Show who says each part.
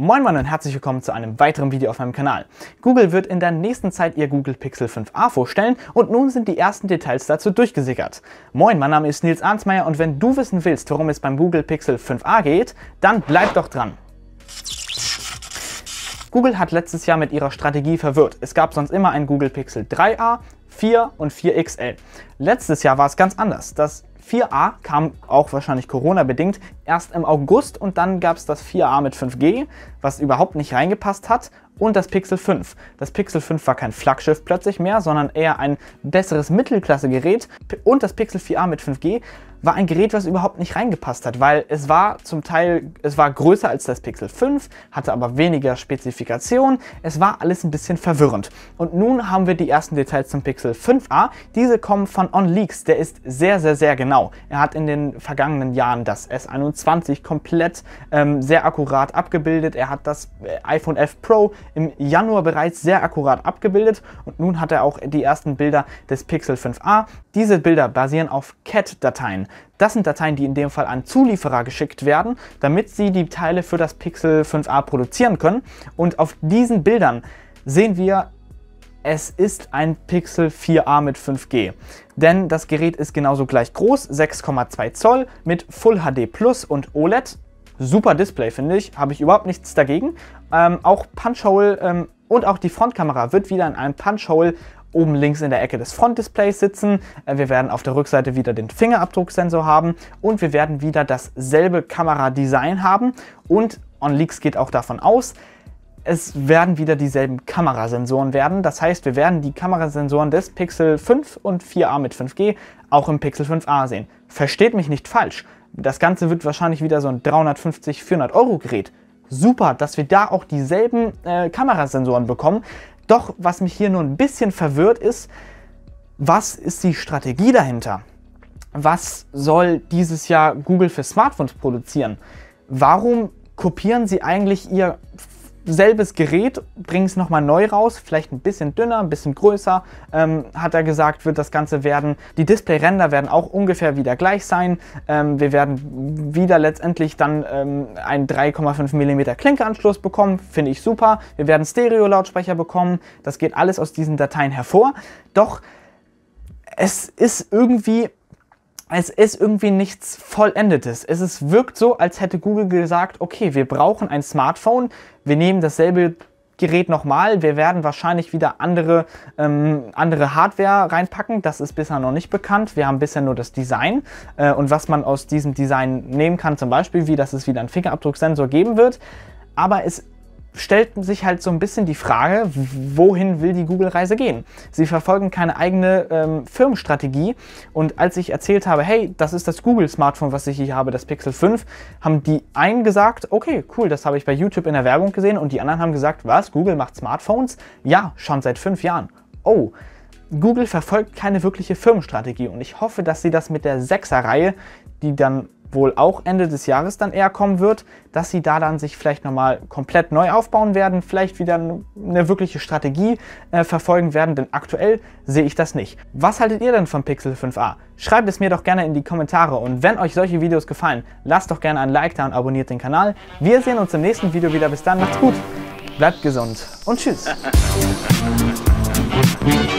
Speaker 1: Moin Moin und herzlich willkommen zu einem weiteren Video auf meinem Kanal. Google wird in der nächsten Zeit ihr Google Pixel 5a vorstellen und nun sind die ersten Details dazu durchgesickert. Moin, mein Name ist Nils Arnsmeier und wenn du wissen willst, worum es beim Google Pixel 5a geht, dann bleib doch dran. Google hat letztes Jahr mit ihrer Strategie verwirrt. Es gab sonst immer ein Google Pixel 3a, 4 und 4XL. Letztes Jahr war es ganz anders. Das 4a kam auch wahrscheinlich Corona bedingt erst im August und dann gab es das 4a mit 5G, was überhaupt nicht reingepasst hat und das Pixel 5. Das Pixel 5 war kein Flaggschiff plötzlich mehr, sondern eher ein besseres Mittelklasse-Gerät und das Pixel 4a mit 5G war ein Gerät, was überhaupt nicht reingepasst hat, weil es war zum Teil, es war größer als das Pixel 5, hatte aber weniger Spezifikation, es war alles ein bisschen verwirrend. Und nun haben wir die ersten Details zum Pixel 5a, diese kommen von OnLeaks, der ist sehr, sehr, sehr genau. Er hat in den vergangenen Jahren das S21 2020 komplett ähm, sehr akkurat abgebildet. Er hat das äh, iPhone 11 Pro im Januar bereits sehr akkurat abgebildet und nun hat er auch die ersten Bilder des Pixel 5a. Diese Bilder basieren auf cat dateien Das sind Dateien, die in dem Fall an Zulieferer geschickt werden, damit sie die Teile für das Pixel 5a produzieren können. Und auf diesen Bildern sehen wir es ist ein Pixel 4a mit 5G. Denn das Gerät ist genauso gleich groß, 6,2 Zoll mit Full HD Plus und OLED. Super Display finde ich, habe ich überhaupt nichts dagegen. Ähm, auch Punchhole ähm, und auch die Frontkamera wird wieder in einem Punchhole oben links in der Ecke des Frontdisplays sitzen. Äh, wir werden auf der Rückseite wieder den Fingerabdrucksensor haben und wir werden wieder dasselbe Kameradesign haben und OnLeaks geht auch davon aus, es werden wieder dieselben Kamerasensoren werden. Das heißt, wir werden die Kamerasensoren des Pixel 5 und 4a mit 5G auch im Pixel 5a sehen. Versteht mich nicht falsch. Das Ganze wird wahrscheinlich wieder so ein 350, 400 Euro Gerät. Super, dass wir da auch dieselben äh, Kamerasensoren bekommen. Doch was mich hier nur ein bisschen verwirrt ist, was ist die Strategie dahinter? Was soll dieses Jahr Google für Smartphones produzieren? Warum kopieren sie eigentlich ihr selbes Gerät, bring es nochmal neu raus, vielleicht ein bisschen dünner, ein bisschen größer, ähm, hat er gesagt, wird das Ganze werden. Die Display-Ränder werden auch ungefähr wieder gleich sein. Ähm, wir werden wieder letztendlich dann ähm, einen 3,5 mm Klinkeanschluss bekommen, finde ich super. Wir werden Stereo-Lautsprecher bekommen, das geht alles aus diesen Dateien hervor. Doch es ist irgendwie es ist irgendwie nichts Vollendetes. Es ist, wirkt so, als hätte Google gesagt, okay, wir brauchen ein Smartphone, wir nehmen dasselbe Gerät nochmal, wir werden wahrscheinlich wieder andere, ähm, andere Hardware reinpacken, das ist bisher noch nicht bekannt, wir haben bisher nur das Design äh, und was man aus diesem Design nehmen kann, zum Beispiel wie, dass es wieder einen Fingerabdrucksensor geben wird, aber es ist stellt sich halt so ein bisschen die Frage, wohin will die Google-Reise gehen? Sie verfolgen keine eigene ähm, Firmenstrategie und als ich erzählt habe, hey, das ist das Google-Smartphone, was ich hier habe, das Pixel 5, haben die einen gesagt, okay, cool, das habe ich bei YouTube in der Werbung gesehen und die anderen haben gesagt, was, Google macht Smartphones? Ja, schon seit fünf Jahren. Oh, Google verfolgt keine wirkliche Firmenstrategie und ich hoffe, dass sie das mit der 6er-Reihe, die dann wohl auch Ende des Jahres dann eher kommen wird, dass sie da dann sich vielleicht nochmal komplett neu aufbauen werden, vielleicht wieder eine wirkliche Strategie äh, verfolgen werden, denn aktuell sehe ich das nicht. Was haltet ihr denn von Pixel 5a? Schreibt es mir doch gerne in die Kommentare und wenn euch solche Videos gefallen, lasst doch gerne ein Like da und abonniert den Kanal. Wir sehen uns im nächsten Video wieder. Bis dann, macht's gut, bleibt gesund und tschüss.